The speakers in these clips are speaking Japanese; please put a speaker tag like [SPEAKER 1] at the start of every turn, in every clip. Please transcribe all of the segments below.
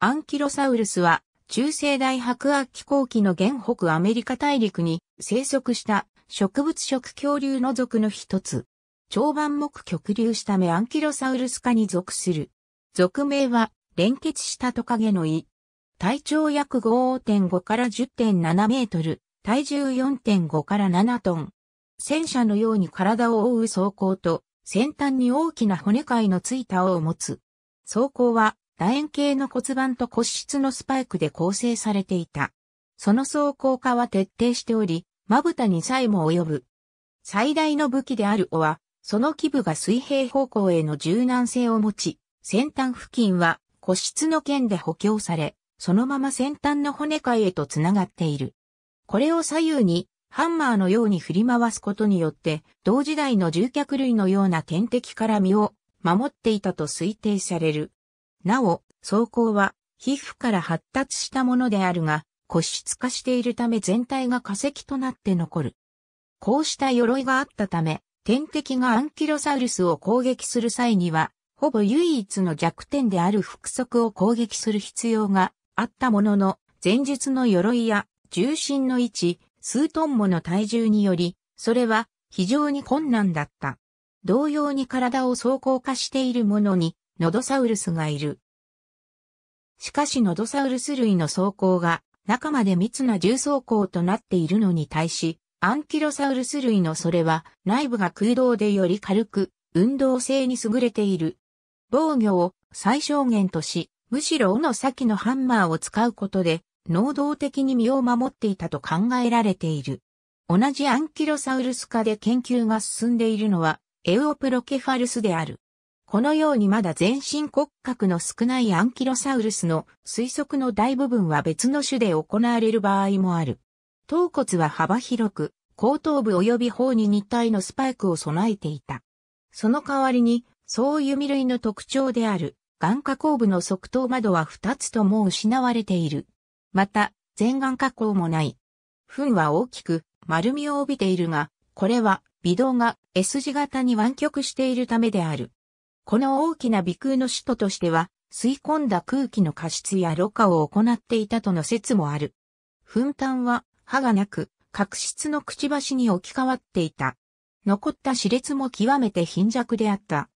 [SPEAKER 1] アンキロサウルスは中世代白亜紀後期の原北アメリカ大陸に生息した植物食恐竜の属の一つ。長板目極流した目。アンキロサウルス科に属する。属名は連結したトカゲの胃。体長約5.5から10.7メートル、体重4.5から7トン。戦車のように体を覆う装甲と、先端に大きな骨貝のついた尾を持つ。装甲は楕円形の骨盤と骨質のスパイクで構成されていた。その装甲化は徹底しており、まぶたにさえも及ぶ。最大の武器である尾は、その基部が水平方向への柔軟性を持ち、先端付近は骨質の剣で補強され、そのまま先端の骨界へと繋がっている。これを左右にハンマーのように振り回すことによって、同時代の獣脚類のような天敵から身を守っていたと推定される。なお、装甲は皮膚から発達したものであるが、骨質化しているため全体が化石となって残る。こうした鎧があったため、天敵がアンキロサウルスを攻撃する際には、ほぼ唯一の弱点である腹足を攻撃する必要があったものの、前述の鎧や重心の位置、数トンもの体重により、それは非常に困難だった。同様に体を走行化しているものに、ノドサウルスがいる。しかしノドサウルス類の走行が中まで密な重走行となっているのに対し、アンキロサウルス類のそれは内部が空洞でより軽く運動性に優れている。防御を最小限とし、むしろ尾の先のハンマーを使うことで能動的に身を守っていたと考えられている。同じアンキロサウルス科で研究が進んでいるのはエウオプロケファルスである。このようにまだ全身骨格の少ないアンキロサウルスの推測の大部分は別の種で行われる場合もある。頭骨は幅広く、後頭部及び方に2体のスパイクを備えていた。その代わりに、そういう未類の特徴である、眼下後部の側頭窓は2つとも失われている。また、全眼下口もない。糞は大きく、丸みを帯びているが、これは、微動が S 字型に湾曲しているためである。この大きな鼻腔の首都としては、吸い込んだ空気の過失やろ過を行っていたとの説もある。噴炭は歯がなく、角質のくちばしに置き換わっていた。残った歯列も極めて貧弱であった。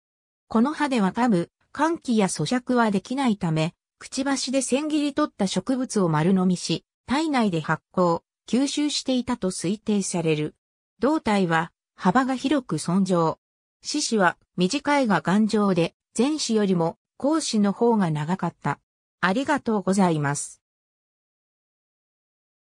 [SPEAKER 1] この歯では多分、換気や咀嚼はできないため、くちばしで千切り取った植物を丸飲みし、体内で発酵、吸収していたと推定される。胴体は幅が広く損傷、獅子は短いが頑丈で、前肢よりも後肢の方が長かった。ありがとうございます。